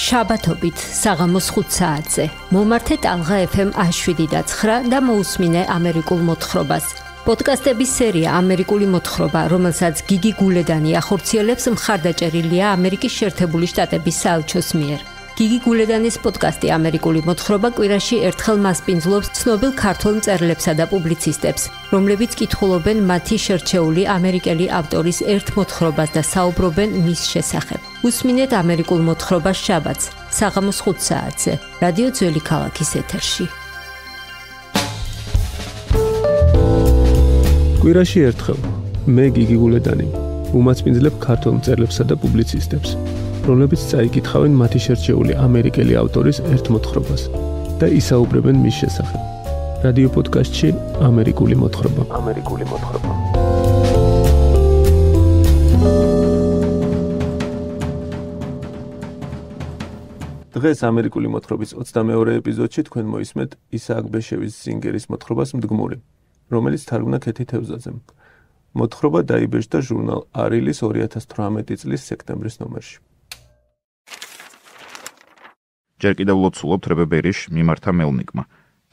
შაბათობით საღამოს 5 საათზე. მომართეთ ალღა FM 7.9 და მოусმინე ამერიკულ მოთხრობას. პოდკასტების სერია ამერიკული მოთხრობა, რომელსაც გიგი გულედანი ახორციელებს, მხარდაჭერილია ამერიკის შეერთებული შტატების საელჩოს მიერ. გიგი გულედანის პოდკასტი ამერიკული მოთხრობა კვირაში ერთხელ მასპინძლობს ცნობილ ქართულ მწერლებსა და პუბლიცისტებს, რომლებიც კითხულობენ მათი შერჩეული ამერიკელი ავტორის ერთ მოთხრობას და საუბრობენ მის შესახებ. უსმინეთ ამერიკულ მოთხრობას შაბათს, საღამოს 5 საათზე, რადიო ძველი ქალაქის ეთერში. კვირაში ერთხელ მე გიგი გულედანი უმასპინძლებ ქართულ მწერლებსა და პუბლიცისტებს. რომლებიც წაიკითხავენ მათი შერჩეული ამერიკელი ავტორის ერთ მოთხრობას და ისაუბრებენ მის შესახებ. რადიო პოდკასტში ამერიკული მოთხრობა. ამერიკული მოთხრობა. დღეს ამერიკული მოთხრობის 22 ეპიზოდში თქვენ მოისმენთ ისააკ ბეშევის სინგერის მოთხრობას მდგმური, რომელიც თარგმნა ქეთი თევზაძემ. მოთხრობა დაიბეჭდა ჟურნალ არილის 2018 წლის სექტემბრის ნომერში. ჯერ კიდევ ლოცულობთ რებებერიშ მიმართა მელნიკმა.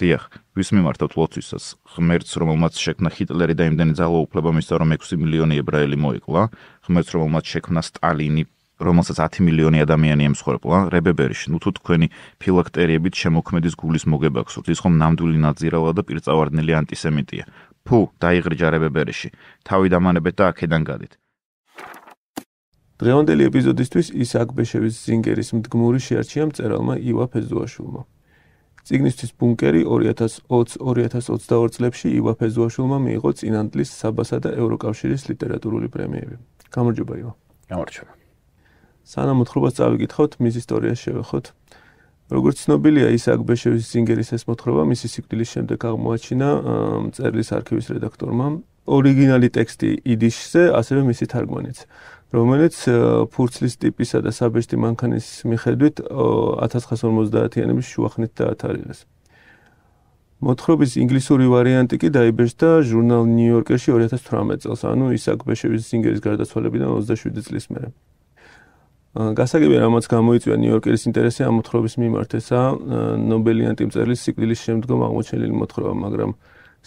დიახ, ვის მიმართავთ ლოცვისას? ღმერთს, რომელმაც შექმნა ჰიტლერი და იმდენი ძალაუფლება მისცა, რომ 6 მილიონი ებრაელი მოიკლა, ღმერთს, რომელმაც შექმნა სტალინი, რომელსაც 10 მილიონი ადამიანი ემსხვერპლა, რებებერიშ, ნუ თუ თქვენი ფილაქტერიებით შემოქმედის გულის მოგება გსურთ, ის ხომ ნამდვილი ნაზირალა და პირწავარდნელი ანტისემიტია. ფუ, დაიღრიჯარებებერიში. თავი დამანებეთ და აქედან გადით. დღევანდელი ეპიზოდისთვის ისააკ ბეშევის ზინგერის მდგმური შეარჩია მწერალმა ივა ფეზუაშვილმა. ციგნისტის ბუნკერი 2020-2022 წლებში ივა ფეზუაშვილმა მიიღო წინანდლის საბასა და ევროკავშირის ლიტერატურული პრემიები. გამარჯობა ივა. გამარჯობა. სანამ მოთხრობას წავიკითხოთ, მის ისტორიას შევეხოთ. როგორც ცნობილია, ისააკ ბეშევის ზინგერის ეს მოთხრობა მისი სიკვდილის შემდეგ აღმოაჩინა მწერლის არქივის რედაქტორმა ორიგინალი ტექსტი იდიშზე, ასევე მისი თარგმანიც, რომელიც ფურცლის ტიპისა და საბეჭდი მანქანის მიხედვით 1950-იანების შუახნით დაათარიღეს. მოთხრობის ინგლისური ვარიანტი კი დაიბეჭდა ჟურნალ ნიუ-იორკერში 2018 წელს, ანუ ისაკ ბეშევის სინგერის გარდაცვალებიდან 27 წლის მერე. გასაგებია რამაც გამოიწვია ნიუ-იორკერის ინტერესი ამ მოთხრობის მიმართ, ესა ნობელიანტი მწერლის სიკვდილის შემდგომ აღმოჩენილი მოთხრობა, მაგრამ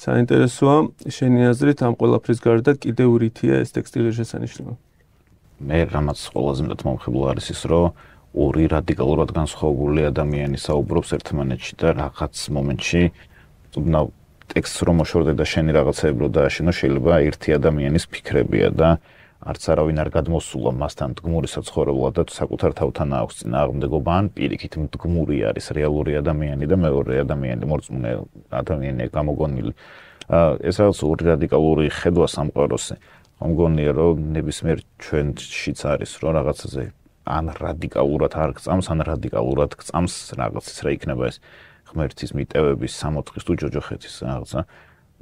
საინტერესოა შენი აზრით ამ ყველაფრის გარდა კიდე ურითია ეს ტექსტილის შესანიშნავი. მე რამაც ყველაზე მეტად მომხიბლო არის ის, რომ ორი რადიკალურად განსხვავებული ადამიანი საუბრობს ერთმანეთში და რაღაც მომენტში უბრალოდ ტექსტს რომ შორდე და შენი რაღაცაებრო დააშენო, შეიძლება ერთი ადამიანის ფიქრებია და არც არავინ არ გადმოსულა მასთან მდგმური საცხოვრებლად და საკუთარ თავთან აქვს წინა აღმდეგობა ან პირიქით მდგმური არის რეალური ადამიანი და მეორე ადამიანი მორწმუნე ადამიანია გამოგონილი ეს არის ორი რადიკალური ხედვა სამყაროზე მგონია რომ ნებისმიერ ჩვენშიც არის რომ რაღაცაზე ან რადიკალურად არ გწამს ან რადიკალურად გწამს რაღაცის რა იქნება ეს ღმერთის მიტევების სამოთხის თუ ჯოჯოხეთის რაღაცა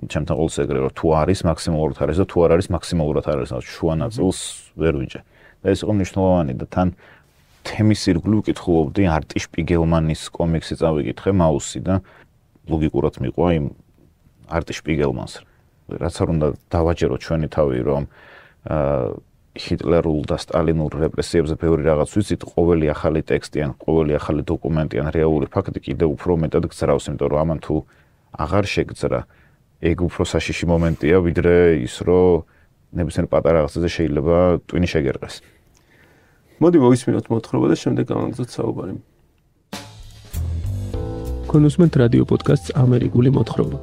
ჩემთან ყოველს ეგრე რომ თუ არის მაქსიმალურად არის და თუ არ არის მაქსიმალურად არის ანუ შუანაწილს ვერ ვიჭე და ეს იყო მნიშვნელოვანი და თან თემის ირგვლივ კითხულობდი არტი შპიგელმანის კომიქსი წავიკითხე მაუსი და ლოგიკურად მიყვა იმ არტი შპიგელმანს რაც არ უნდა დავაჯერო ჩვენი თავი რომ ჰიტლერულ და სტალინურ რეპრესიებზე ბევრი რაღაც ვიცით, ყოველი ახალი ტექსტი ან ყოველი ახალი დოკუმენტი ან რეალური ფაქტი კიდევ უფრო მეტად გზრავს, იმიტომ რომ ამან თუ აღარ შეგძრა, ეგ უფრო საშიში მომენტია ვიდრე ის რომ ნებისმიერ პატარა რაღაცაზე შეიძლება ტვინი შეგერყეს მოდი მოვისმინოთ მოთხრობა და შემდეგ გავაგზავნოთ საუბარი კონსუმენტ რადიო პოდკასტს ამერიკული მოთხრობა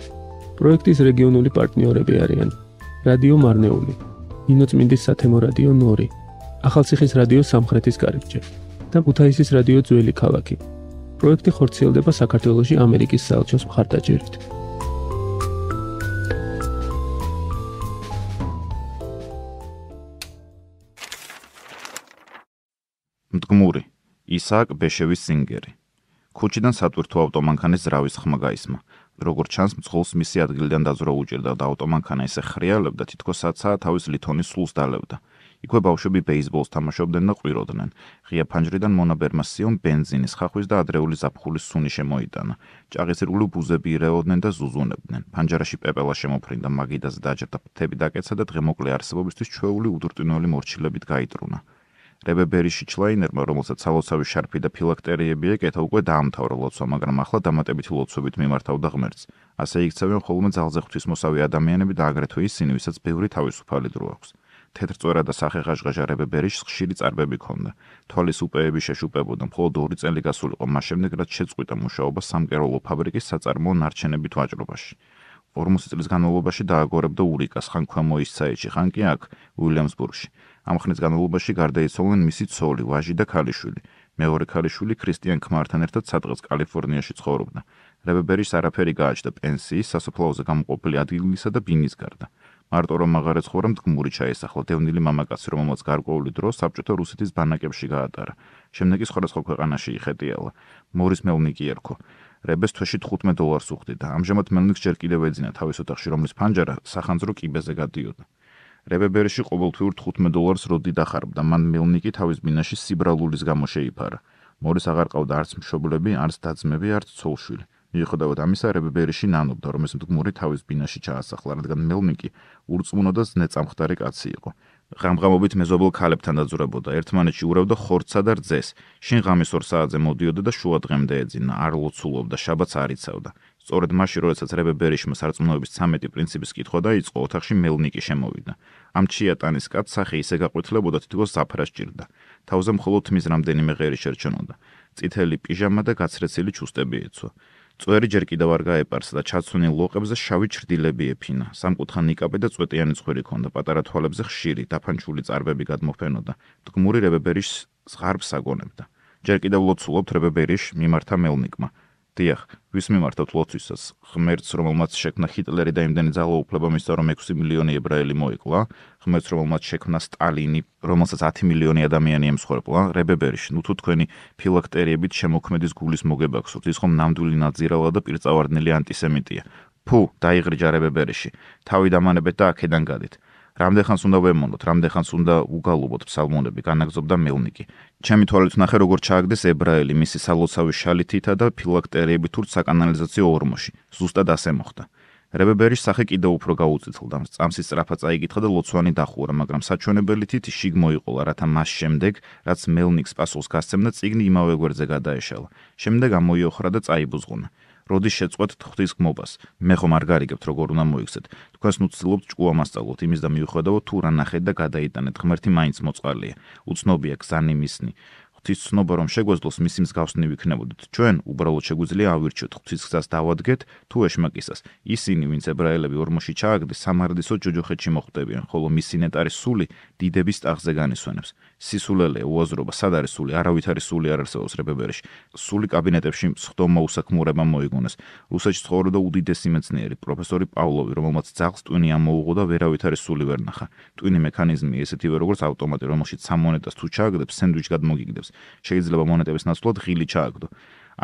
პროექტის რეგიონული პარტნიორები არიან რადიო მარნეული ინოცმინდის სათემო რადიო ნორი ახალციხის რადიო სამხრეთის კარიბჭე და ქუთაისის რადიო ძველი ქალაქი პროექტი ხორციელდება საქართველოსი ამერიკის საელჩოს მხარდაჭერით მდგმური ისააკ ბეშევის სინგერი ქუჩიდან სატვირთო ავტომანქანის ძრავის ხმა გაისმა როგორც ჩანს მსხოლს მისი ადგილიდან დაძრო უჭერდა და ავტომანქანა ესე ხრიალებდა თითქოს საცა თავის ლითონის სულს დალევდა იქვე ბავშვები ბეისბოლს თამაშობდნენ და ყვიროდნენ ღია ფანჯრიდან მონაბერმა სიონ ბენზინის ხახვის და ადრეული ზაფხულის სუნი შემოიტანა ჭაღისერული ბუზები რეოდნენ და ზუზუნებდნენ ფანჯარაში პეპელა შემოფრინდა მაგიდაზე დაჭერდა ფთები დაკეცა და დღემოკლე არსებობისთვის ჩვეული უდრტინოლი მორჩილებით გაიტრუნა რებებერიში ჩლაინერმა, რომელსაც ალოცავი შარფი და ფილაქტერიები ეკეთა, უკვე დაამთავრა ლოცვა, მაგრამ ახლა დამატებითი ლოცვებით მიმართავდა ღმერთს. ასე იქცევენ ხოლმე ძალზე ღვთისმოსავი ადამიანები და აგრეთვე ისინი, ვისაც ბევრი თავისუფალი დრო აქვს. თეთრწვერა და სახეღაშღაშა რებებერიში ხშირი წარბები ქონდა. თვალის უპეები შეშუპებოდა, მხოლოდ ორი წელი გასულიყო მას შემდეგ, რაც შეწყვიტა მუშაობა სამკერვალო ფაბრიკის საწარმოო ნარჩენებით ვაჭრობაში. 40 წლების განმავლობაში დააგორებდა ურიკას ხან ქვემოისაეჭი, ხან კი აქ უილიამსბურგში. ამ ხნის განმავლობაში გარდაიცვალნენ მისი ძოლი, ვაჟი და ქალიშვილი. მეორე ქალიშვილი ქრისტიან ქმართან ერთად სადღაც კალიფორნიაში ცხოვრობდა. რებებერის არაფერი გააჩნდა პენსიის, სასოფლოზე გამოყოფილი ადგილისა და ბინის გარდა. მარტო რომ მაგარი ცხოვრა მდგმური ჩაისახლა დევნილი მამაკაცი რომელმაც გარკვეული დრო საბჭოთა რუსეთის ბანაკებში გაატარა. შემდეგ ის სხვადასხვა ქვეყანაში იხეტიალა. მორის მელნიკი ერქო. რებს თვეში 15 დოლარს უხდი და ამჟამად მელნიკს ჯერ კიდევ ეძინა თავის ოთახში რომლის ფანჯარა სახანძრო კიბეზე გადიოდა. რებებერში ყოველთვიურ 15 დოლარს როდი დახარბდა, მან მელნიკი თავის ბინაში სიბრალულის გამო შეიფარა. მორის აღარ ყავდა არც მშობლები, არც დაძმები, არც ცოლშვილი. მიუხედავად ამისა, რებებერში ნანობდა, რომ ეს მდგომარე თავის ბინაში ჩაასახლა, რადგან მელნიკი ურწმუნო და ზნე წამხდარი კაცი იყო. ღამღამობით მეზობელ ქალებთან დაძურებოდა, ერთმანეთში ურევდა ხორცსა და რძეს. შენ ღამის 2 საათზე მოდიოდა და შუა დღემდე ეძინა, არ ლოცულობდა, შაბათს არ იცავდა. სწორედ მაშინ, როდესაც რებე ბერიშმა სარწმუნოების 13 პრინციპის კითხვა დაიწყო, ოთახში მელნიკი შემოვიდა. ამ ჩიატანის კაც სახე ისე გაყვეთლებოდა, თვითონ საფრას ჭირდა. თავზე მხოლოდ თმის რამდენიმე ღერი შერჩენოდა. წითელი პიჟამა და გაცრეცილი ჩუსტები ეცო. წვერი ჯერ კიდევ არ გაეპარსა და ჩაცუნილ ლოყებზე შავი ჩრდილები ეფინა. სამკუთხა ნიკაპი და წვეტიანი წვერი ქონდა. პატარა თვალებზე ხშირი დაფანჩული წარბები გადმოფენოდა. მდგმური რებებერიშს ზღარბს აგონებდა. ჯერ კიდევ ლოცულობთ რებებერიშ მიმართა მელნიკმა. დიახ, ვის მიმართავთ ლოცვისას ღმერთს, რომელმაც შექმნა ჰიტლერი და იმდენი ძალაუფლება მისცა, რომ 6 მილიონი ებრაელი მოიკლა, ღმერთს, რომელმაც შექმნა სტალინი, რომელსაც 10 მილიონი ადამიანი ემსხვერპლა, რებებერიში, ნუ თუ თქვენი ფილაქტერიებით შემოქმედის გულის მოგება გსურთ, ის ხომ ნამდვილი ნაძირავა და პირწავარდნელი ანტისემიტია. ფუ, დაიღრიჯა რებებერიში. თავი დამანებეთ და აქედან გადით. რამდენხანს უნდა ვემონოთ, რამდენხანს უნდა უგალობოთ ფსალმონები, განაგზობდა მელნიკი. ჩემი თვალით ნახე როგორ ჩააგდეს ებრაელი მისი სალოცავი შალითითა და ფილაქტერიებით თურ საკანალიზაციო ორმოში. ზუსტად ასე მოხდა. რებებერის სახე კიდევ უფრო გაუწითლდა. წამსი სწრაფა წაიგითხა და ლოცვანი დახურა, მაგრამ საჩვენებელითით შიგ მოიყოლა, რათა მას შემდეგ, რაც მელნიკს პასუხს გასცემდა, წიგნი იმავე გვერდზე გადაეშალა. შემდეგ ამოიოხრა და წაიბუზღונה. როდის შეწყვეთ ღვთის გმობას? მე ხომ არ გარიგებთ, როგორ უნდა მოიქცეთ. თქვენს ნუცილობთ ჭკუამასწავლოთ იმის და მიუხვდავთ თუ რა ნახეთ და გადაიტანეთ. ღმერთი მაინც მოწყალია. უცნობია გზანი მისნი. ღვთის ცნობა რომ შეგვეძლოს მისი მსგავსნი ვიქნებოდეთ. ჩვენ უბრალოდ შეგვიძლია ავირჩიოთ ღვთის გზას დავადგეთ თუ ეშმაკისას. ისინი, ვინც ებრაელები ორმოში ჩააგდეს, სამარდისო ჯოჯოხეთში მოხვდებიან, ხოლო მისი ნეტარი სული დიდების ტახზე განისვენებს. სისულელე უაზრობა სად არის სული არავით არის სული არ არსებობს რბბერში სული კაბინეტებში მსხდომა უსაქმურება მოიგონეს რუსეთში ცხოვრობდა უდიდესი მეცნიერი პროფესორი პავლოვი რომელმაც ძაღლს ტვინი ამოუღო და ვერავით არის სული ვერ ნახა ტვინი მექანიზმი ესეთივე როგორც ავტომატი რომელშიც სამ მონეტას თუ ჩააგდებს სენდვიჩი გადმოგიგდებს შეიძლება მონეტების ნაცვლად ღილი ჩააგდო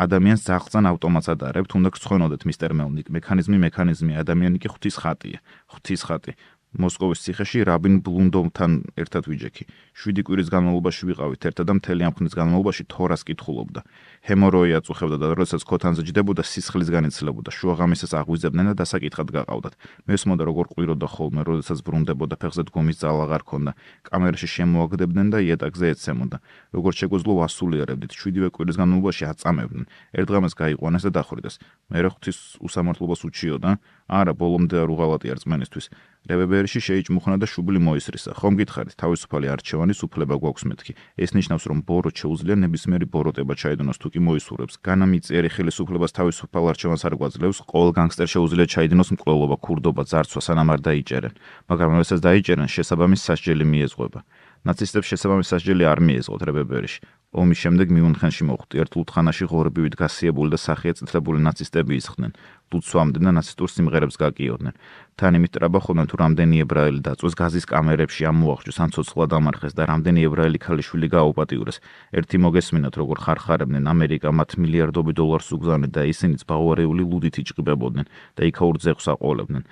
ადამიანს ძაღლთან ავტომატს ადარებთ უნდა გცხონოდეთ მისტერ მელნიკ მექანიზმი მექანიზმია ადამიანი კი ხვთვის ხატია ხვთვის ხატი მოსკოვის ციხეში რაბინ ბლუნდომთან ერთად ვიჯექი. 7 კვირის განმავლობაში ვიყავით ერთად და მთელი ამ ხნის განმავლობაში თორას კითხულობდა. ჰემოროია წუხებდა და როდესაც ქოთანზე ჯდებოდა, სისხლის განიცლებოდა. შუაღამისას აღვიზებდნენ და დასაკითხად გაყავდათ. მესმოდა როგორ ყვიროდა ხოლმე, როდესაც ბრუნდებოდა ფეხზე დგომის ძალა აღარ ქონდა. კამერაში შემოაგდებდნენ და იატაკზე ეცემოდა. როგორ შეგვეძლო ვასულიერებდით 7 კვირის განმავლობაში აწამებდნენ. ერთ დღეს გაიყვანეს და დახურდეს. მე რა ღვთის უსამართლობას უჩიოდა, არა ბოლომდე არ უღალატიარ ძმენისთვის რებებერში შეიჭმუხნა და შუბლი მოისრისა ხომ გითხარით თავისუფალი არჩევანის უფლება გვაქვს მეთქი ეს ნიშნავს რომ ბორო შეუძლია ნებისმიერი ბოროტება ჩაიდნოს თუკი მოისურვებს განამიწერი ხელისუფლების თავისუფალ არჩევანს არ გვაძლევს ყოველ განგსტერ შეუძლია ჩაიდნოს მკვლობა ქურდობა ძარცვა სანამ არ დაიჭერენ მაგრამ როდესაც დაიჭერენ შესაბამის სასჯელი მიეზღება ნაცისტებს შესაბამის სასჯელი არ მიეზღოთ რებებერში ომის შემდეგ მიუნხენში მოხვდი. ერთ ლუთხანაში ღორებივით გასიებული და სახეცნთებული ნაცისტები ისხდნენ. ლუცვამდნენ და ნაცისტურ სიმღერებს გაკიოდნენ. თან იმით ტრაბახონთან თუ რამდენი ებრაელი დაწვეს გაზის კამერებში ამოახჯოს ან ცოცხლად ამარხეს და რამდენი ებრაელი ქალიშვილი გააუპატიურეს. ერთი მოგესმინათ როგორ ხარხარებდნენ ამერიკა მათ მილიარდობით დოლარს უგზავნეთ და ისინიც ბავარიული ლუდით იჭიბებოდნენ და იქაურ ძეგს აყოლებდნენ.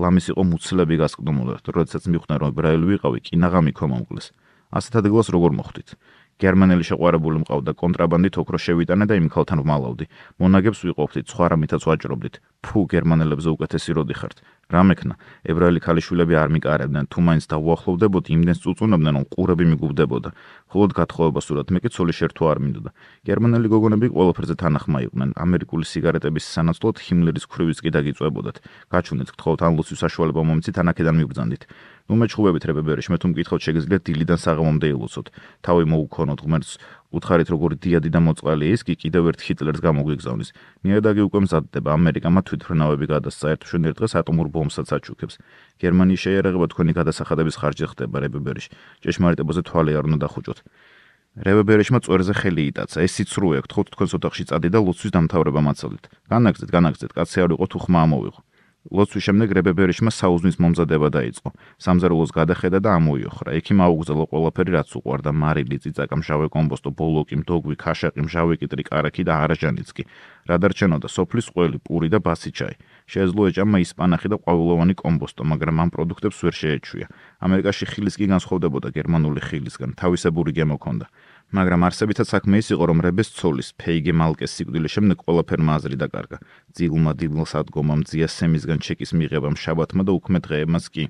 ლამის იყო მუცლები გასკდომოდა. როდესაც მიხვდნენ რომ ებრაელი ვიყავი, კინაღამი ქომამკლეს. ასეთ ადგილას როგორ მოხვდით? გერმანელი შეყვარებული მყავდა კონტრაბანდით ოქრო შევიტანა და იმ ხალთან ვმალავდი. მონაგებს ვიყოფდით, სხვა რამითაც ვაჭრობდით. ფუ, გერმანელებზე უკეთესი როდი ხართ. რა მექნა? ებრაელი ქალიშვილები არ მიკარებდნენ, თუ მაინც დაუახლოვდებოდი, იმდენს წუწუნობდნენ, რომ ყურები მიგუბდებოდა. ხოლოდ გათხოვება სურათ მე კი ცოლი შერთო არ მინდოდა. გერმანელი გოგონები ყველაფერზე თანახმა იყვნენ. ამერიკული სიგარეტების სანაცვლოდ ჰიმლერის ქრივის კი დაგიწვებოდათ. გაჩვენეთ, გთხოვთ, ან ლოცვის საშუალება მომიცით, ან აქედან მიგბძანდით. მომეჩხუბებით რებებერიში მე თუ მკითხოთ შეგიძლიათ დილიდან საღამომდე ილოცოთ თავი მოუქონოთ ღმერთს უთხარით როგორი დიადი და მოწყალი ის კი კიდევ ერთ ჰიტლერს გამოგვიგზავნის ნიადაგი უკვე მზადდება ამერიკამა თვითფრენავები გადასცა ერთ შვენ ერთ დღეს ატომურ ბომბსაც აჩუქებს გერმანიის შეერაღება თქვენი გადასახადების ხარჯზე ხდება რებებერიში ჭეშმარიტებაზე თვალი არ უნდა დახუჭოთ რებებერიშმა წვერზე ხელი იტაცა ეს სიცრუე გთხოვთ თქვენს ოთახში წადი და ლოცვის დამთავრება მაცალით განაგზეთ განაგზეთ კაცი არ იყო თუ ხმა ამოვიღო ლოცვის შემდეგ რებებერიშმა საუზმის მომზადება დაიწყო. სამზარეულოს გადახედა და ამოიოხრა. ექიმ აუგზალო ყველაფერი რაც უყვარდა: მარილი, ციცაკა, მშავე კომპოსტო, ბოლოკი, მდოგვი, ქაშაყი, მშავე კიტრი, караკი და არაჟანიც კი. რა დარჩენოდა? სოფლის ყველი, პური და ბასიჩაი. შეეძლო ეჭამა ისპანახი და ყავილოვანი კომპოსტო, მაგრამ ამ პროდუქტებს ვერ შეეჩვია. ამერიკაში ხილისგან განსხვავდებოდა გერმანული ხილისგან, თავისებური გემო ჰქონდა. მაგრამ არსებითად საქმე ის იყო, რომ რებეს ცოლის ფეიგე მალკეს სიკვდილის შემდეგ ყველაფერმა აზრი დაკარგა. ძილმა დიბლს ადგომამ ძია სემისგან ჩეკის მიღებამ შაბათმა და უქმე დღეებმაც კი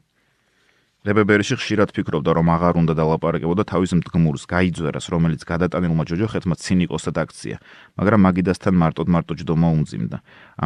რებე ბერიში ხშირად ფიქრობდა, რომ აღარ უნდა დალაპარაკებოდა თავის მდგმურს, გაიძვერას, რომელიც გადატანილმა ჯოჯოხეთმა ცინიკოსად აქცია, მაგრამ მაგიდასთან მარტოდ მარტო ჯდომა უმძიმდა.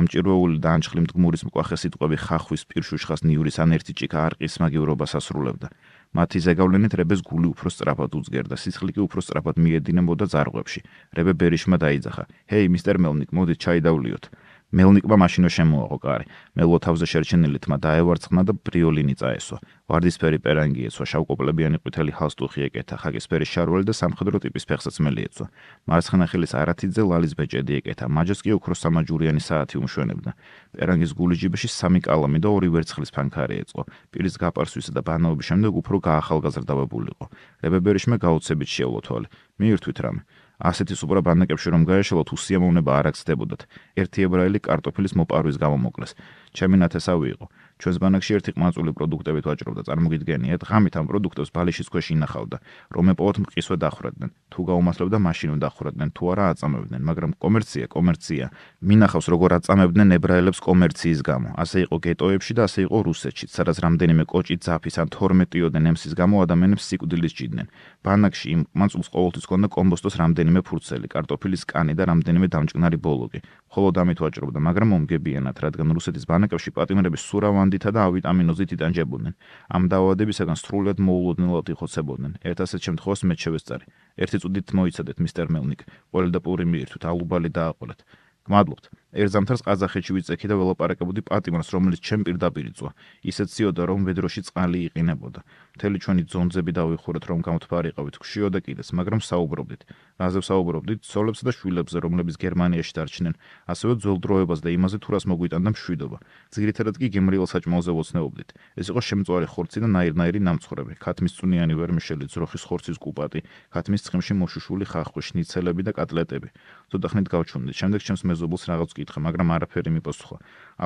ამ ჭირვეული და ანჭხლი მდგმურის მკვახე სიტყვები ხახვის პირშუშხას ნიურის ან ერთი ჭიქა არყის მაგივრობას ასრულებდა. მათი ზეგავლენით რებეს გული უფრო სწრაფად უძგერდა, სისხლი კი უფრო სწრაფად მიედინებოდა ზარღვებში. რებე ბერიშმა დაიძახა: "ჰეი, მისტერ მელნიკ, მოდი ჩაი დავლიოთ." მელნიკმა მაშინო შემოაღო კარი. მელოთავზე შერჩენილი თმა დაევარცხნა და პრიოლინი წაესვა. ვარდისფერი პერანგი ეცვა, შავკოპლებიანი ყვითელი ჰალსტუხი ეკეთა, ხაგისფერი შარვალი და სამხედრო ტიპის ფეხსაცმელი ეცვა. მარცხენა ხელის არათიძე ლალის ბეჭედი ეკეთა, მაჯოს კი ოქროს სამაჯურიანი საათი უმშვენებდა. პერანგის გულიჯიბეში სამი კალამი და ორი ვერცხლის ფანქარი ეწყო. პირის გაპარსვისა და ბანაობის შემდეგ უფრო გაახალგაზრდავებულიყო. რებებერიშმა გაოცებით შეულოთვალი. მიირთვით რამე. ასეთი სუპრა ბანაკებში რომ გაეშალოთ, უსიამოვნება არ აქცდებოდათ. ერთი ებრაელი კარტოფილის მოპარვის გამო მოკლეს. ჩემი ნათესავი იყო. ჩვენს ბანაკში ერთი ყმაწული პროდუქტებით ვაჭრობდა წარმოგიდგენია დღამით ამ პროდუქტებს ბალიშის ქვეშ ინახავდა რომ ეპოვოთ მყისვე დახურადდნენ თუ გაუმასლებდა მაშინ უნდა დახურადდნენ თუ არა აწამებდნენ მაგრამ კომერცია კომერცია მინახავს როგორ აწამებდნენ ებრაელებს კომერციის გამო ასე იყო გეტოებში და ასე იყო რუსეთში სადაც რამდენიმე კოჭი ძაფის ან 12-იოდან ემსის გამო ადამიანებს სიკვდილის ჭიდნენ ბანაკში იმ ყმაწულს ყოველთვის ჰქონდა კომბოსტოს რამდენიმე ფურცელი კარტოფილის კანი და რამდენიმე დამჭკნარი ბოლოგი მხოლოდ ამით ვაჭრობდა, მაგრამ მომგებიანად, რადგან რუსეთის ბანაკებში პატიმერები სურავანდითა და ავიტამინოზით იტანჯებოდნენ. ამ დაავადებისგან სრულიად მოულოდნელად იხოცებოდნენ. ერთ ასეთ შემთხვევას მე შევეცარი. ერთი წუთით მოიცადეთ, მისტერ მელნიკ, ყოველდაპური მიირთოთ, ალუბალი დააყოლეთ. გმადლობთ. ერზამთარს ყაზახეთში ვიწექი და ველაპარაკებოდი პატიმონს, რომელიც ჩემ პირდაპირ იწვა. ისეც ცდილობდა, რომ ვედროში წყალი იყინებოდა. მთელი ჩვენი ზონძები დავიხურეთ, რომ გამოთფარიყავით, ხშიოდა კიდეს, მაგრამ საუბრობდით. რაზეც საუბრობდით, სოლებსა და შვილებზე, რომლებიც გერმანიაში დარჩნენ, ასევე ძოლდროებას და იმაზე თუ რას მოგვიტანდა მშვიდობა. ზირითადად კი გემრიელ საჭმელზე ვოცნეობდით. ეს იყო შემწვარი ხორცი და ნაირნაირი ნამცხრები, ქათმისწვნიანი ვერმიშელი, ძროხის ხორცის კუპატი, ქათმის ცხიმში მოშუშული ხახვი, შნიცელები და კატლეტები. ცოტა ხნით გავჩუნდით. შემდეგ ჩემს მეზობელს რაღაც ვკითხე, მაგრამ არაფერი მიპოსხა.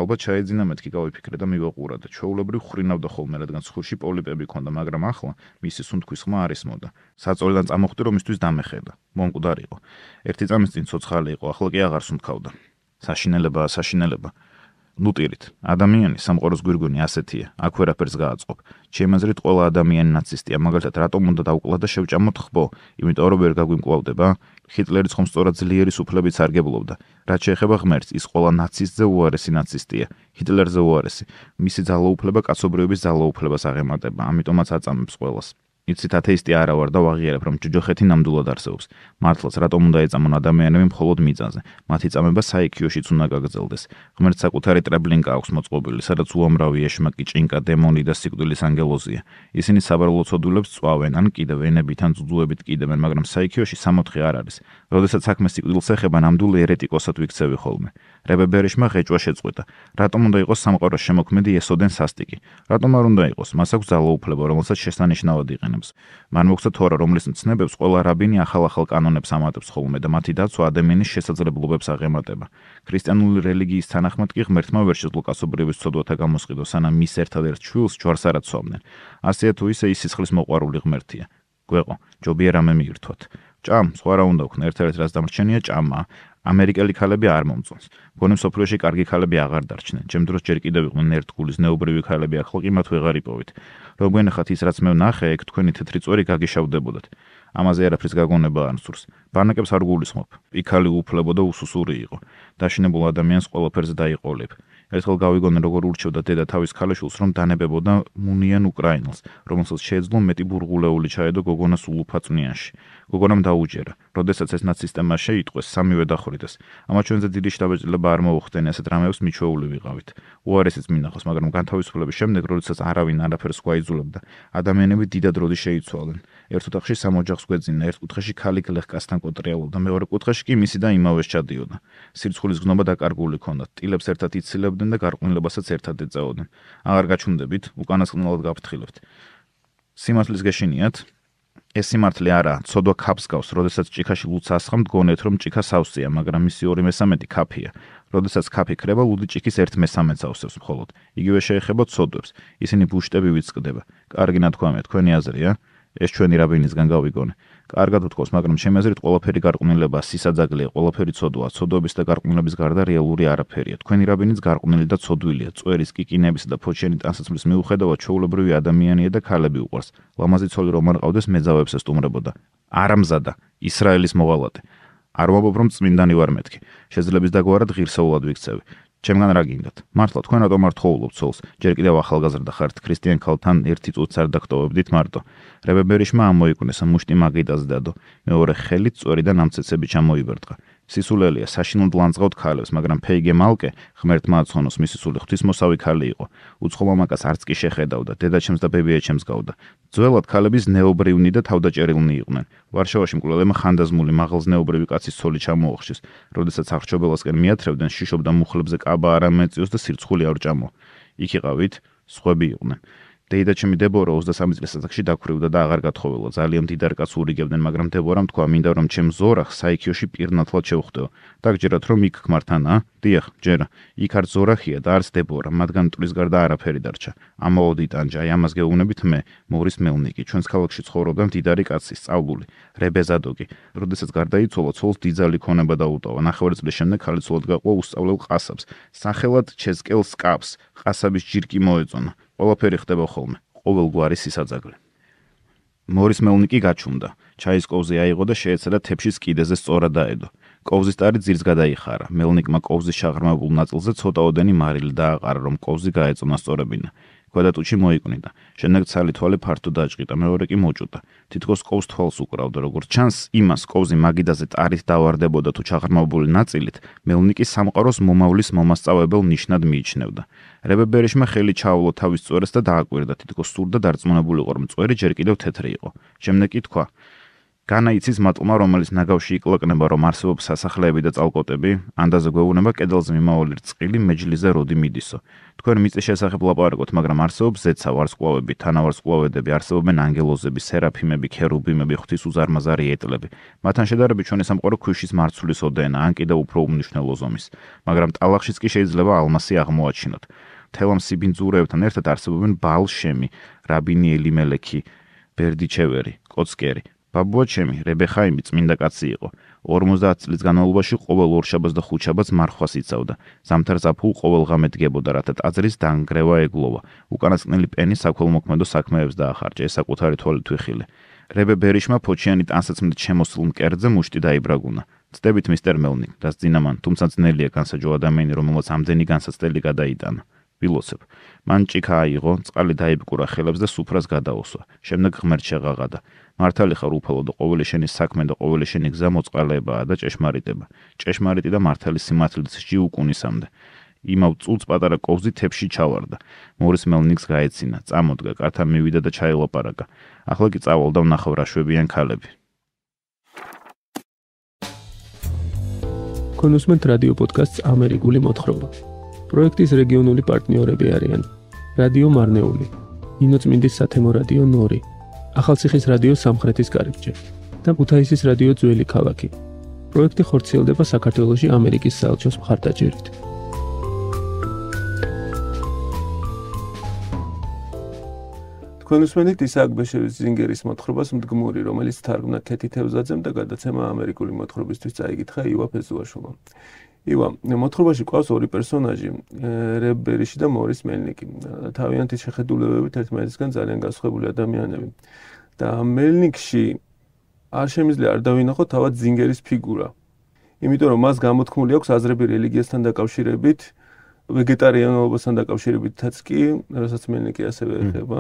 ალბათ შეიძლება მეთქი გავიფიქრე და მივაყურა და ჩაულებრივ ხრინავდა ხოლმე, რადგან ცხურში პოლიპები ქონდა, მაგრამ ახლა მისი სუნთქვის ხმა არის მოდა. საწოლიდან წამოხდი რომ ისთვის დამეხედა. მომკვდარიყო. ერთი წამის წინ ცოცხალი იყო, ახლა კი აღარ სუნთქავდა. საშინელება, საშინელება. ნუტირით. ადამიანის სამყაროს გვირგვინი ასეთია, აქ ვერაფერს გააწყობ. ჩემი აზრით, ყველა ადამიანი ნაცისტია, მაგალითად, რატომ უნდა დაუკლა და შევჭამოთ ხბო? იმიტომ რომ ვერ გაგვიმკლავდება. ჰიტლერიც ხომ სწორად ძლიერი სუფლებით სარგებლობდა. რაც შეეხება ღმერთს, ის ყველა ნაცისტზე უარესი ნაცისტია. ჰიტლერზე უარესი. მისი ძალაუფლება კაცობრიობის ძალაუფლებას აღემატება, ამიტომაც აწამებს ყველას. იცით ათეისტი არა ვარ და ვაღიარებ რომ ჯოჯოხეთი ნამდვილად არსებობს მართლაც რატომ უნდა ეწამონ ადამიანები მხოლოდ მიწაზე მათი წამება საიქიოშიც უნდა გაგრძელდეს ღმერთს საკუთარი ტრებლინკა აქვს მოწყობილი სადაც უამრავი ეშმაკი ჭინკა დემონი და სიკვდილის ანგელოზია ისინი საბრალო ცოდულებს წვავენ ან კიდევ ენებითან ძუძუებით კიდევენ მაგრამ საიქიოში სამოთხე არ არის როდესაც საქმე სიკვდილს ეხება ნამდვილ ერეტიკოსად ვიქცევი ხოლმე რებებერიშმა ღეჭვა შეწყვიტა. რატომ უნდა იყოს სამყაროს შემოქმედი ესოდენ სასტიკი? რატომ არ უნდა იყოს? მას აქვს ძალაუფლება, რომელსაც შესანიშნავად იყენებს. მან მოგცა თორა, რომლის მცნებებს ყველა რაბინი ახალ-ახალ კანონებს ამატებს ხოლმე და მათი დაცვა ადამიანის შესაძლებლობებს აღემატება. ქრისტიანული რელიგიის თანახმად კი ღმერთმა ვერ შეძლო კაცობრიობის ცოდვათა გამოსყიდო, სანამ მის ერთადერთ შვილს ჯვარს არ აცოვნენ. ასეა თუ ისე ის სისხლის მოყვარული ღმერთია. გვეყო, ჯობია რამე მიირთოთ. ჭამ, სხვა რა უნდა გქნა, ერთ-ერთი რაც დამრჩენია ჭამა, ამერიკელი ქალები არ მომწონს. გონებს ოფროში კარგი ქალები აღარ დარჩნენ. ჩემ დროს ჯერ კიდევ იყვნენ ნერტკულის ნეუბრივი ქალები, ახლა კი მათ ვეღარ იპოვით. როგვენახათ ის რაც მე ვნახე, ეგ თქვენი თეთრი წვერი გაგიშავდებოდათ. ამაზე არაფრის გაგონება არ სურს. ბანაკებს არ გულისხმობ. იქალი უფლებო და უსუსური იყო. დაშინებულ ადამიანს ყველაფერზე დაიყოლებ. ერთხელ გავიგონე როგორ ურჩევდა დედა თავის ქალიშულს რომ დანებებოდა მუნიან უკრაინელს, რომელსაც შეეძლო მეტი ბურგულეული ჩაედო გოგონას უფაწნიანში. გოგონამ დაუჯერა როდესაც ეს ნაცისტებმა შეიტყვეს სამივე დახურიდეს. ამა ჩვენზე დიდი შთაბეჭდილება არ მოუხდენ ასეთ რამეებს მიჩეული ვიყავით. უარესიც მინახავს, მაგრამ განთავისუფლების შემდეგ, როდესაც არავინ არაფერს გვაიძულებდა, ადამიანები დიდად როდი შეიცვალნენ. ერთ ოთახში სამ ოჯახს გვეძინა, ერთ კუთხეში ქალი გლეხკასთან კოტრეულობდა, მეორე კუთხეში კი მისი და იმავეს ჩადიოდა. სირცხვილის გნობა დაკარგული ჰქონდა, ტილებს ერთად იცილებდნენ და გარყვნილებასაც ერთად ეწეოდნენ. აღარ გაჩუმდებით, უკანასკნელად გაფრთხილებთ. სიმართლის გეშინიათ, ეს სიმართლე არა, ცოდვა ქაფს გავს, როდესაც ჭიქაში ლუდს ასხამ, გონეთ რომ ჭიქა სავსეა, მაგრამ მისი 2/3 ქაფია. როდესაც ქაფი ხრება, ლუდი ჭიქის 1/3-ს ავსებს მხოლოდ. იგივე შეეხება ცოდვებს. ისინი ბუშტები ვიწკდება. კარგი, ნათქვამია, თქვენი აზრია, ეს ჩვენი რაბინისგან გავიგონე. კარგად ვთქოს, მაგრამ ჩემი აზრით ყველაფერი გარყვნილება სისაძაგლეა, ყველაფერი ცოდვა, ცოდობის და გარყვნილების გარდა რეალური არაფერია. თქვენი რაბინიც გარყვნილი და ცოდვილია, წვერის კიკინების და ფოჩენი ტანსაცმლის მიუხედავად ჩაულებრივი ადამიანია და ქალები უყვარს. ლამაზი ცოლი რომ არ ყავდეს მეძავებს ესტუმრებოდა. არამზადა, ისრაელის მოვალატე. არ ვამბობ რომ წმინდანი ვარ მეთქი. შეძლების დაგვარად ღირსეულად ვიქცევი. ჩემგან რა გინდათ? მართლა თქვენ რატომ არ თხოულობთ სულს? ჯერ კიდევ ახალგაზრდა ხართ, ქრისტიან ქალთან ერთი წუთს არ დაგტოვებდით მარტო. რებებერიშმა ამოიკვნეს, მუშტი მაგიდაზდადო. მეორე ხელით წვერი და ნამცეცები ჩამოიბერტყა. სისულელია საშინლად ლანძღავთ ქალებს, მაგრამ ფეიგე მალკე ღმერთმა აცხონოს მისი სული ღვთისმოსავი ქალი იყო. უცხო მამაკას არც კი შეხედავდა, დედაჩემს და ბებიაჩემს გავდა. ძველად ქალების ნეობრივნი და თავდაჭერილნი იყვნენ. ვარშავაში მკვლელებმა ხანდაზმული მაღალზნეობრივი კაცის სული ჩამოაღშეს, როდესაც აღჭობელასკენ მიათრევდნენ, შიშობდა მუხლებზე კაბა არამეციოს და სირცხული არ ჭამო. იქ იყავით, სხვები იყვნენ. დედა ჩემი დებორა 23 წლის ასაკში დაქვრივდა და აღარ გათხოვილა. ძალიან დიდარ კაცს ურიგებდნენ, მაგრამ დებორამ თქვა, მინდა რომ ჩემ ზორახ საიქიოში პირნათლად შევხვდეო. დაგჯერათ რომ იქ ქმართანა? დიახ, ჯერა. იქ არ ზორახია და არც დებორა, მაგრამ ტრის გარდა არაფერი დარჩა. ამაოდი ტანჯა, ამას გეუბნებით მე, მორის მელნიკი, ჩვენს ქალაქში ცხოვრობდნენ დიდარი კაცი, სწავლული, რებეზადოგი. როდესაც გარდაიცვალა, ცოლს დიძალი ქონება დაუტოვა. ნახევარი წლის შემდეგ ქალიცოლად გაყვა უსწავლელ ყასაბს. სახელად ჩესკელ სკაფს. ყასაბის ჯირკი მოეწონა. ყველაფერი ხდება ხოლმე, ყოველგვარი სისაძაგლე. მორის მელნიკი გაჩუმდა, ჩაის კოვზე აიღო და შეეცადა თეფშის კიდეზე სწორად დაედო. კოვზის ტარი ძირს გადაიხარა. მელნიკმა კოვზის შაღრმავებულ ნაწილზე ცოტაოდენი მარილი დააყარა, რომ კოვზი გაეწონა სწორებინა. ქვედა ტუჩი მოიკვნიდა. შემდეგ ცალი თვალი ფართო დაჭიდა, მეორე კი მოჭუდა. თითქოს კოვს თვალს უკრავდა, როგორც ჩანს, იმას კოვზი მაგიდაზე ტარით დავარდებოდა თუ ჩაღრმავებული ნაწილით, მელნიკი სამყაროს მომავლის მომასწავებელ ნიშნად მიიჩნევდა. რებებერიშმა ხელი ჩაავლო თავის წვერს და დააკვირდა თითქოს სურდა დარწმუნებულიყო რომ წვერი ჯერ კიდევ თეთრი იყო შემდეგ კი თქვა განაიცის მატლმა, რომელიც ნაგავში იკლოკნება, რომ არსებობს სასახლეები და წალკოტები, ანდაზე გვეუბნება კედელზე მიმავალი რწყილი მეჯლისზე როდი მიდისო. თქვენ მიწის შესახებ ლაპარაკობთ, მაგრამ არსებობს ზეცა ვარსკვლავები, თანავარსკვლავედები, არსებობენ ანგელოზები, სერაფიმები, ქერუბიმები, ღვთისუზარმაზარი ეტლები. მათთან შედარებით ჩვენი სამყარო ქვიშის მარცვლის ოდენა, ან კიდევ უფრო უმნიშვნელო ზომის, მაგრამ ტალახშიც კი შეიძლება ალმასი აღმოაჩინოთ. თელამ სიბინძურეებთან ერთად არსებობენ ბალშემი, რაბინი ელიმელექი, ბერდიჩევერი, კოცკერი, ბაბუა ჩემი რებეხაიმი წმინდა კაცი იყო 50 წლის განმავლობაში ყოველ ორშაბათს და ხუთშაბათს მარხვას იცავდა სამთარსაფულ ყოველ ღამედგებოდა რათა აძრის დაנגრევა ეგლოვა უკანასკნელი პენი საქველმოქმედო საქმეებს დაახარჯა ეს საკუთარი თვალი თვიხილი რებე ბერიშმა ფოჩიანი ტანსაცმლად ჩემოსულ მკერდზე მუშტი დაიბრაგუნა ცდებით მისტერ მელნი და ძინამან თუმცა ძნელია განსაჯო ადამიანი რომელმაც ამდენი განსაცდელი გადაიტანა ფილოსოფ მან ჭიქა აიღო წყალი დაიბკურა ხელებს და სუფრას გადაოსვა შემდეგ ღმერთ შეღაღადა მართალი ხარ უფალო და ყოველი შენი საქმე და ყოველი შენი გზა მოწყალებაა და ჭეშმარიტება. ჭეშმარიტი და მართალი სიმართლის ჯი უკუნისამდე. იმავ წულს პატარა ყოვზი თებში ჩავარდა. მორის მელნიქს გაეცინა, წამოდგა, კარტა მივიდა და ჩაელაპარაკა. ახლა კი წავალ და ვნახავ რა შვებიან ქალები. კონსუმენტ რადიო პოდკასტს ამერიკული მოთხრობა. პროექტის რეგიონული პარტნიორები არიან: რადიო მარნეული, ინოცმინდის სათემო რადიო ნორი, ახალციხის რადიო სამხრეთის კარიბჭე და ქუთაისის რადიო ძველი ქალაქი. პროექტი ხორციელდება საქართველოსი ამერიკის საელჩოს მხარდაჭერით. კონსმენით ისააკ ბეშევის ზინგერის მოთხრობას მდგმური, რომელიც თარგმნა ქეთი თევზაძემ და გადაცემა ამერიკული მოთხრობისთვის წაიკითხა ივა ფეზულაშვილმა. ივა, მოთხრობაში ყავს ორი პერსონაჟი, რებერიში და მორის მელნიკი. თავიანთი შეხედულებებით ერთმანეთისგან ძალიან განსხვავებული ადამიანები. და მელნიკში არ შემიძლია არ დავინახო თავად ზინგერის ფიგურა. იმიტომ რომ მას გამოთქმული აქვს აზრები რელიგიასთან დაკავშირებით, ვეგეტარიანობასთან დაკავშირებითაც კი, რასაც მელნიკი ასევე ეხება.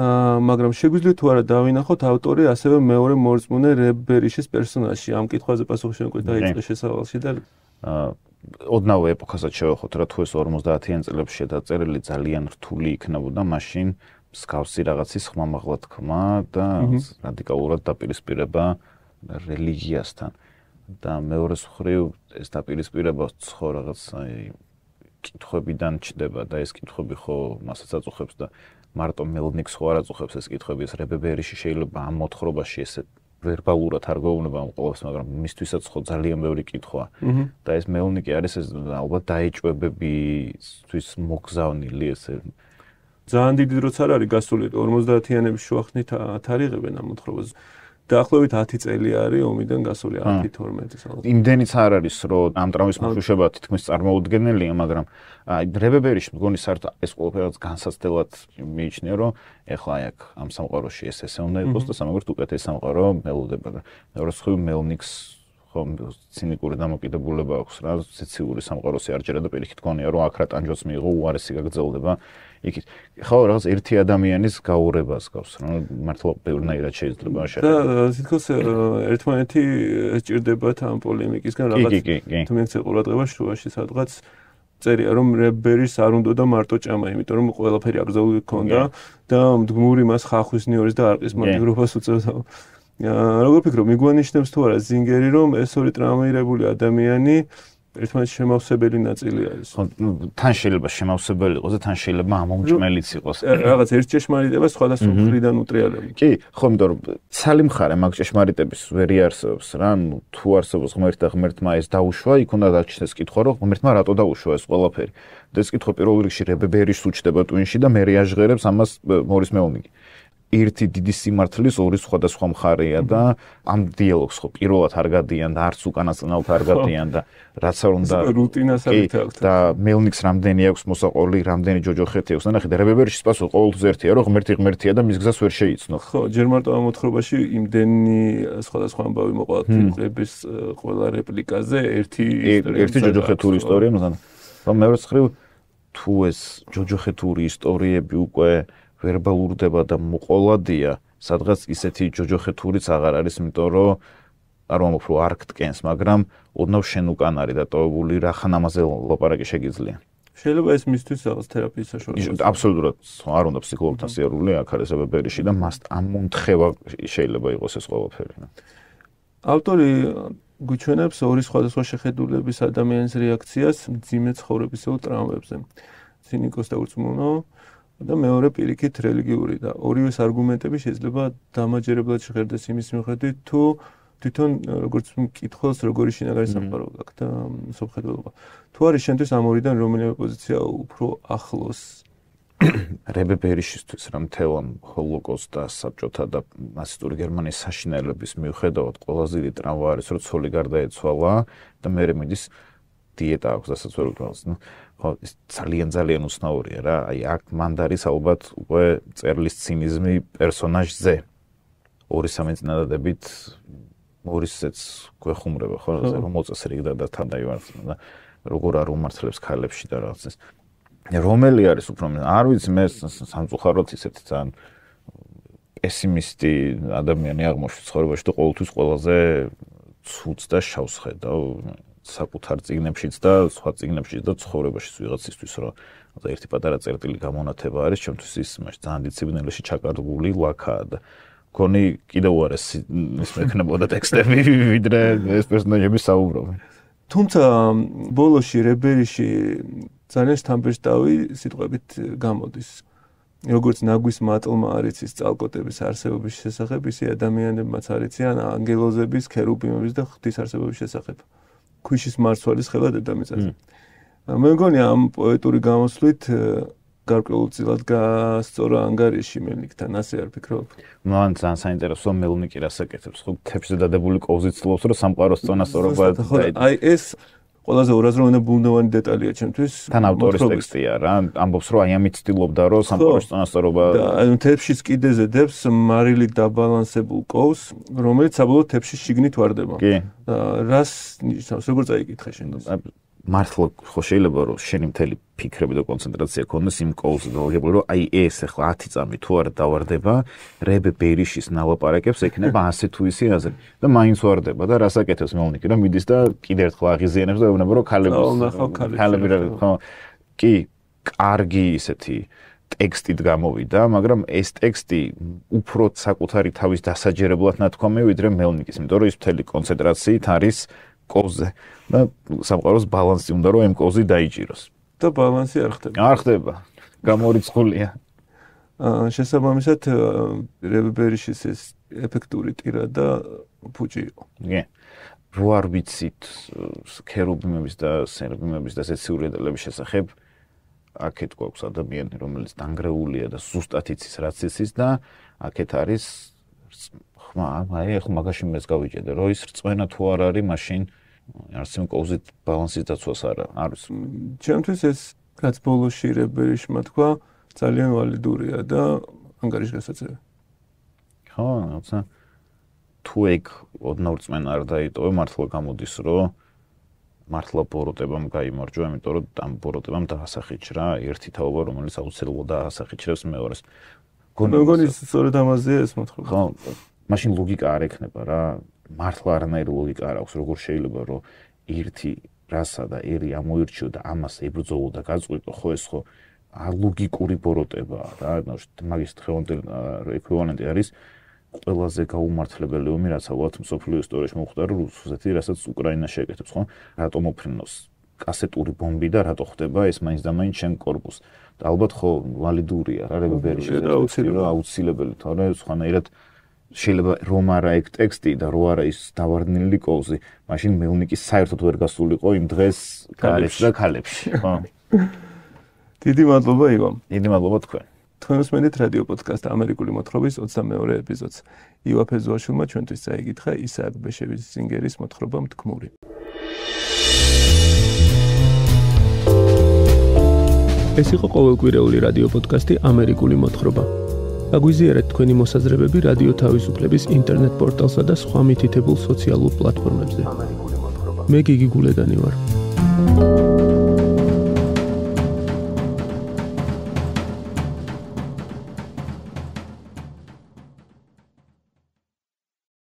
ა მაგრამ შეგვიძლია თუ არა დავინახოთ ავტორი ასევე მეორე მორწმუნე რებერიშის პერსონაჟი ამ კითხვაზე პასუხი შეგვიძლია დაიწყო შესავალში და ოდნავ ეპოქასაც შევეხოთ, რა თუ ეს 50-იან წლებში შედაწერილი ძალიან რთული იქნებოდა, მაშინ მსგავსი რაღაცის ხმამაღლა თქმა და რადიკალურად დაპირისპირება რელიგიასთან. და მეორე მხრივ ეს დაპირისპირება ხო რაღაც კითხვებიდან ჩდება და ეს კითხვები ხო მასაც აწუხებს და მარტო მელნიქს ხო არ აწუხებს ეს კითხვები ეს რებებერიში შეიძლება ამ მოთხრობაში ესეთ ვერბალურად არ გვეუბნება ამ ყოველს, მაგრამ მისთვისაც ხო ძალიან ბევრი კითხვა. და ეს მეუნიკი არის ეს ალბათ დაეჭვებებისთვის მოგზავნილი ესე. ძალიან დიდი დროც არ არის გასული, 50-იანების შუახნით 10 რიგებენ ამ მოთხრობას. დაახლოებით 10 წელი არის ომიდან გასული 10-12 საათი. იმდენიც არ არის, რომ ამ ტრამვის მოშუშება თითქმის წარმოუდგენელია, მაგრამ აი დრებებერიშ მგონი საერთოდ ეს ყველაფერს განსაცდელად მიიჩნია, რომ ეხლა აი აქ ამ სამყაროში ეს ესე უნდა იყოს და სამაგერ უკეთეს სამყარო მელოდება და როცხი მელნიქს ხომ ცინიკური დამოკიდებულება აქვს რა, ციციური სამყაროსი არ ჯერა და პირიქით გონია, რომ აქ რა ტანჯოს მიიღო უარესი გაგძლდება. იქით. ხო, რაღაც ერთი ადამიანის გაურებას გავს, რა მართლა ბევრნაირად შეიძლება შეიძლება. და თითქოს ერთმანეთი ჭირდებათ ამ პოლემიკისგან რაღაც თუმცა ყურადღება შუაში სადღაც წერია რომ რებერის არ უნდა და მარტო ჭამა, იმიტომ რომ ყველაფერი აგზავლი ქონდა და მდგმური მას ხახვის ნიორის და არყის მაგრობას უწევდა. აა როგორ ფიქრობ, მიგვანიშნებს თუ არა ზინგერი რომ ეს ორი ტრამვირებული ადამიანი აა ერთმანეთს შემავსებელი ნაწილი არის. ხო, თან შეიძლება შემავსებელი იყოს და თან შეიძლება ამომჭმელიც იყოს. რაღაც ერთ ჭეშმარიტება სხვადასხვა მხრიდან უტრიალებს. კი, ხო, იმიტომ რომ ცალი მხარე მაგ ჭეშმარიტების ვერ იარსებს რა, ნუ თუ არსებობს ღმერთთან ღმერთმა ეს დაუშვა, იქ უნდა დაჩნდეს კითხვა, რომ ღმერთმა რატო დაუშვა ეს ყველაფერი. და ეს კითხვა პირველ რიგში რებებერის უჩდება ტვინში და მე რეაჟღერებს ამას მორის მეუნიკი. ერთი დიდი სიმართლის ორი სხვადასხვა მხარეა და ამ დიალოგს ხო პირველად არ გადიან და არც უკანასკნელ არ გადიან და რაცა უნდა რუტინას არ ეთახთ და მელნიქს რამდენი აქვს მოსაყოლი რამდენი ჯოჯოხეთი აქვს და ნახე რებებერში სპასო ყოველთვის ერთია რომ ღმერთი ღმერთია და მის გზას ვერ შეიცნო ხო ჯერ მარტო ამ მოთხრობაში იმდენი სხვადასხვა ამბავი მოყავთ ტიპების ყველა რეპლიკაზე ერთი ისტორია ერთი ჯოჯოხეთური ისტორია მაგრამ რომ მე ვცხრივ თუ ეს ჯოჯოხეთური ისტორიები უკვე ვერბალურდება და მოყოლადია, სადღაც ისეთი ჯოჯოხეთურიც აღარ არის, იმიტომ რომ არ ვამბობ რომ არ გტკენს, მაგრამ ოდნავ შენ უკან არის დატოვებული, რა ხან ამაზე ლაპარაკი შეგიძლია. შეიძლება ეს მისთვის რაღაც თერაპიის საშუალებაა. აბსოლუტურად, არ უნდა ფსიქოლოგთან სიარული, აქ არის ებერიში და მას ამ მომთხევა შეიძლება იყოს ეს ყველაფერი. ავტორი გუჩვენებს ორი სხვადასხვა შეხედულების ადამიანის რეაქციას ძიმე ცხოვრებისეულ ტრავმებზე. ცინიკოს და უწმუნო, და მეორე პირიქით რელიგიური და ორივეს არგუმენტები შეიძლება დამაჯერებლად შეხედდეს იმის მიხედვით თუ თვითონ როგორც მკითხოს როგორი შინაგანი სამყარო გაქვს და სამხედველობა თუ არის შენთვის ამ ორიდან რომელიმე პოზიცია უფრო ახლოს რებებერიშისთვის რა მთელამ ჰოლოკოსტასაბჭოთა და ნაციტური გერმანიის საშინელების მიუხედავად ყველაზე დიდი ტრავმა არის რომ ცოლი გარდაეცვალა და მეერე მიდის დიეტა აქვს დასაცველი პროცესი ძალიან ძალიან უცნაურია რა. აი აქ მანდარის ალბათ უკვე წერლის ცინიზმი პერსონაჟზე. ორი სამი წნადადებით მორისეც გვეხუმრება ხო, ასე რომ მოწეს რიგდა და თან დაივარცხნა და როგორ არ უმართლებს ქალებში და რაღაცას. რომელი არის უფრო მე არ ვიცი მე სამწუხაროდ ისეთ ძალიან პესიმისტი ადამიანი აღმოჩნდა ცხოვრებაში და ყოველთვის ყველაზე ცუც და შავსხედა. საკუთარ ციგნებშიც და სხვა ციგნებშიც და ცხოვრებაშიც ვიღაცისთვის რომ და ერთი პატარა წერტილი გამონათება არის ჩემთვის ის მაშინ ძალიან დიდ ციგნელში ჩაკარგული ლაქაა და კონი კიდევ უარეს ის მექნებოდა ტექსტები ვიდრე ეს პერსონაჟები საუბრობენ თუმცა ბოლოში რებერიში ძალიან სტამპერსტავი სიტყვებით გამოდის როგორც ნაგვის მატლმა არიცის ძალკოტების არსებობის შესახებ ისე ადამიანებმაც არიციან ანგელოზების, ქერუბიმების და ღვთის არსებობის შესახებ. ქუჩის მარცვალის ხება დედამიწაზე. მე მგონი ამ პოეტური გამოსვლით გარკვეულწილად გასწორა ანგარიში მელნიკთან, ასე არ ფიქრობ? მან ძალიან საინტერესო მელნიკი რასაკეთებს, ხო, თებში დადებული კოვზიც ცდილობს, რომ სამყაროს წონასწორობა დაიდო. აი ეს ყველაზე ორაზროვნება ბუნდოვანი დეტალია ჩემთვის თან ავტორის ტექსტია რა ამბობს რომ აი ამით ცდილობდა რომ სამყაროს წონასწორობა და ანუ თეფშის კიდეზე დებს მარილი დაბალანსებულ კოვს რომელიც საბოლოო თეფშის შიგნით واردება კი და რას ნიშნავს როგორ წაიკითხე შენ მართლა ხო შეიძლება რომ შენი მთელი ფიქრები და კონცენტრაცია კონდეს იმ კოლზე დაგებული რომ აი ეს ახლა 10 წამი თუ არ დავარდება რებე ბერიშის ნავაპარაკებს ექნება ასე თუ ისე აზრი და მაინც ვარდება და რასაკეთებს მეუნიკი რომ მიდის და კიდე ერთხელ აღიზიანებს და ეუბნება რომ ქალები ქალები ხო კი კარგი ისეთი ტექსტით გამოვიდა, მაგრამ ეს ტექსტი უფრო საკუთარი თავის დასაჯერებლად ნათქვამია ვიდრე მელნიკის, იმიტომ რომ ის მთელი კონცენტრაციით არის კოზზე და სამყაროს ბალანსი უნდა რომ ამ კოზი დაიჭიროს. და ბალანსი არ ხდება. არ ხდება. გამორიცხულია. შესაბამისად რებერიშის ეს ეფექტური ტირა და ფუჭი იყო. კი. რო არ ვიცით ქერუბიმების და სერუბიმების და ზეციურიელების შესახებ აქეთ გვაქვს ადამიანი რომელიც დაنگრეულია და სუსტად იცის რაც იცის და აქეთ არის ხმა აი ხო მაგაში მეც გავიჭედე რომ ის რწმენა თუ არ არის მაშინ არცემ კოვიდ ბალანსის დაცვას არა არის ჩემთვის ეს რაც ბოლოსში რებერიშმა თქვა ძალიან ვალიდურია და ანგარიშ გასაცევი ხო ნაცა თუ ეგ ოდნავ რწმენა არ დაიტოვე მართლა გამოდის რომ მართლა ბოროტებამ გამოიმარჯვა, იმიტომ რომ ამ ბოროტებამ დაასახიჩრა ერთი თაობა, რომელიც აუცილებლად დაასახიჩრებს მეორეს. გონი მგონი სწორედ ამაზეა ეს მოთხრობა. ხო, მაშინ ლოგიკა არ ექნება რა. მართლა არანაირ ლოგიკა არ აქვს, როგორ შეიძლება რომ ერთი რასა და ერი ამოირჩიო და ამას ებრძოლო და გაწყვიტო, ხო ეს ხო ალოგიკური ბოროტებაა რა, ნუ მაგის თხევანდელ ეკვივალენტი არის ყველაზე გაუმართლებელი ომი, რაც ალბათ მსოფლიო ისტორიაში მოხდა რუსეთი, რასაც უკრაინა შეეკეთებს, ხო? რატომ ოფრინოს კასეტური ბომბი და რატო ხდება ეს მაინც და მაინც ჩემ корпуს? და ალბათ ხო ვალიდურია რა, რებ ბერიშა და აუცილებელი, აუცილებელი თორე სხვანაირად შეიძლება რომ არა ეგ ტექსტი და რო არა ის დავარდნილი კოლზი, მაშინ მეუნიკის საერთოდ ვერ გასულიყო იმ დღეს კალებში და კალებში. ხო. დიდი მადლობა ივამ. დიდი მადლობა თქვენ. თქვენს მენეთ რადიო პოდკასტ ამერიკული მოთხრობის 22-ე ეპიზოდს. ივა ფეზუაშვილმა ჩვენთვის წაიგითხა ისააკ ბეშევის სინგერის მოთხრობა მთქმური. ეს იყო ყოველკვირეული რადიო პოდკასტი ამერიკული მოთხრობა. აგვიზიარეთ თქვენი მოსაზრებები რადიო თავისუფლების ინტერნეტ პორტალსა და სხვა მითითებულ სოციალურ პლატფორმებზე. მე გიგი გულედანი ვარ. thank you